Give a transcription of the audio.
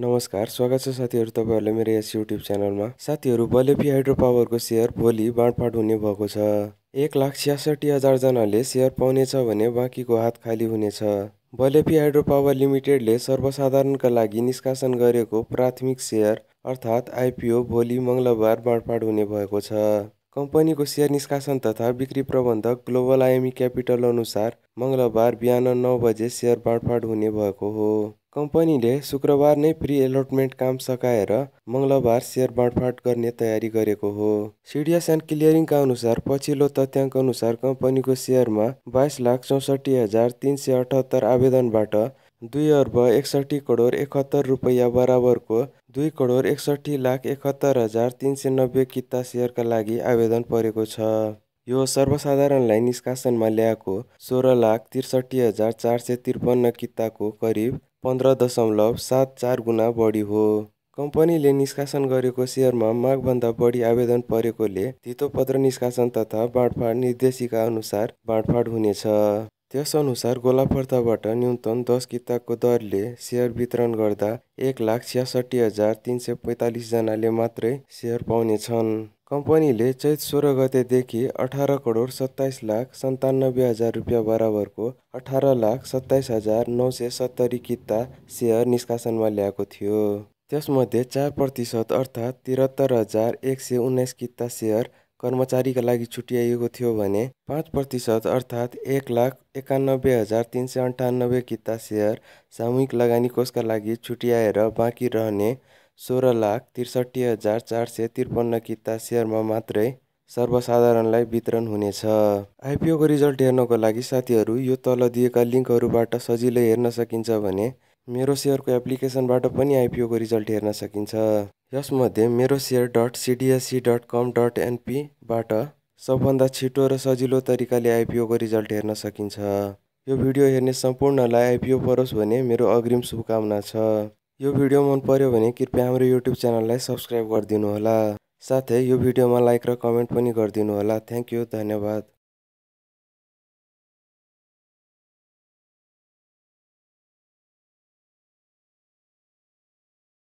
नमस्कार स्वागत छ साथीहरू तपाईँहरूलाई मेरो यस युट्युब च्यानलमा साथीहरू बलेफी हाइड्रो पावरको सेयर भोलि बाँडफाँड हुने भएको छ एक लाख छ्यासठी हजारजनाले सेयर पाउनेछ भने बाँकीको हात खाली हुनेछ बलेफी हाइड्रो पावर लिमिटेडले सर्वसाधारणका लागि निष्कासन गरेको प्राथमिक सेयर अर्थात् आइपिओ भोलि मङ्गलबार बाँडफाँड हुने भएको छ कम्पनीको सेयर निष्कासन तथा बिक्री प्रबन्धक ग्लोबल आइएमई क्यापिटल अनुसार मङ्गलबार बिहान नौ बजे सेयर बाँडफाँड हुने भएको हो कम्पनीले शुक्रबार नै प्री एलोटमेन्ट काम सकाएर मङ्गलबार सेयर बाँडफाँड गर्ने तयारी गरेको हो सिडिएस एन्ड क्लियरिङका अनुसार पछिल्लो तथ्याङ्क अनुसार कम्पनीको सेयरमा बाइस लाख चौसठी हजार तिन सय अठहत्तर आवेदनबाट दुई अर्ब एकसट्ठी करोड एकहत्तर रुपैयाँ बराबरको दुई करोड एकसट्ठी लाख एकहत्तर हजार तिन सय नब्बे किता सेयरका लागि आवेदन परेको छ यो सर्वसाधारणलाई निष्कासनमा ल्याएको सोह्र लाख त्रिसठी हजार चार सय त्रिपन्न किताको करिब पन्ध्र दशमलव सात चार गुणा बढी हो कम्पनीले निष्कासन गरेको सेयरमा मागभन्दा बढी आवेदन परेकोले धितोपत्र निष्कासन तथा बाँडफाँड निर्देशिका अनुसार बाँडफाँड हुनेछ त्यसअनुसार गोलापर्ताबाट न्यूनतम दस किताबको दरले सेयर वितरण गर्दा एक लाख छ्यासठी हजार तिन सय पैँतालिसजनाले मात्रै सेयर पाउनेछन् कम्पनीले चैत सोह्र गतेदेखि अठार करोड सत्ताइस लाख सन्तानब्बे हजार रुपियाँ बराबरको अठार लाख सत्ताइस हजार नौ सय सत्तरी किता सेयर निष्कासनमा ल्याएको थियो त्यसमध्ये चार प्रतिशत अर्थात् त्रिहत्तर हजार एक सय उन्नाइस किता सेयर कर्मचारीका लागि छुट्याइएको थियो भने पाँच प्रतिशत अर्थात् एक लाख एकानब्बे हजार तिन सय अन्ठानब्बे किता सेयर सामूहिक लगानी कोषका लागि छुट्याएर बाँकी रहने सोह्र लाख त्रिसठी हजार चार सय त्रिपन्न किता सेयरमा मात्रै सर्वसाधारणलाई वितरण हुनेछ आइपिओको रिजल्ट हेर्नको लागि साथीहरू यो तल दिएका लिङ्कहरूबाट सजिलै हेर्न सकिन्छ भने मेरो सेयरको एप्लिकेसनबाट पनि आइपिओको रिजल्ट हेर्न सकिन्छ यसमध्ये Mero share dot CDSC dot com dot एनपीबाट सबभन्दा छिटो र सजिलो तरिकाले आइपिओको रिजल्ट हेर्न सकिन्छ यो भिडियो हेर्ने सम्पूर्णलाई आइपिओ परोस् भने मेरो अग्रिम शुभकामना छ यो भिडियो मन पर्यो भने कृपया हाम्रो युट्युब च्यानललाई सब्सक्राइब गरिदिनुहोला साथै यो भिडियोमा लाइक र कमेन्ट पनि गरिदिनुहोला थ्याङ्क यू धन्यवाद